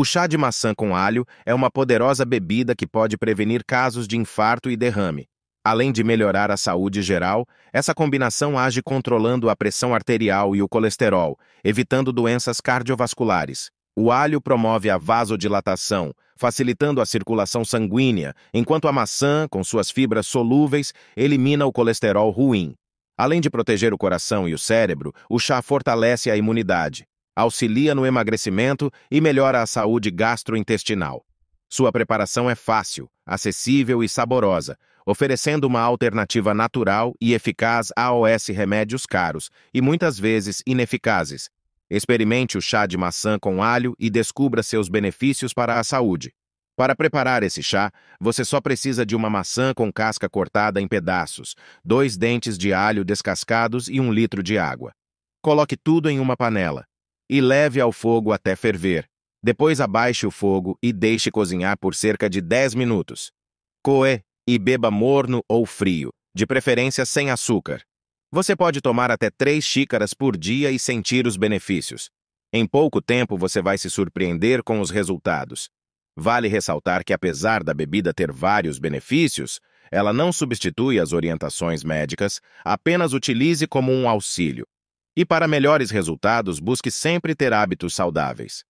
O chá de maçã com alho é uma poderosa bebida que pode prevenir casos de infarto e derrame. Além de melhorar a saúde geral, essa combinação age controlando a pressão arterial e o colesterol, evitando doenças cardiovasculares. O alho promove a vasodilatação, facilitando a circulação sanguínea, enquanto a maçã, com suas fibras solúveis, elimina o colesterol ruim. Além de proteger o coração e o cérebro, o chá fortalece a imunidade auxilia no emagrecimento e melhora a saúde gastrointestinal. Sua preparação é fácil, acessível e saborosa, oferecendo uma alternativa natural e eficaz a OS remédios caros e muitas vezes ineficazes. Experimente o chá de maçã com alho e descubra seus benefícios para a saúde. Para preparar esse chá, você só precisa de uma maçã com casca cortada em pedaços, dois dentes de alho descascados e um litro de água. Coloque tudo em uma panela e leve ao fogo até ferver. Depois abaixe o fogo e deixe cozinhar por cerca de 10 minutos. Coe e beba morno ou frio, de preferência sem açúcar. Você pode tomar até 3 xícaras por dia e sentir os benefícios. Em pouco tempo você vai se surpreender com os resultados. Vale ressaltar que, apesar da bebida ter vários benefícios, ela não substitui as orientações médicas, apenas utilize como um auxílio. E para melhores resultados, busque sempre ter hábitos saudáveis.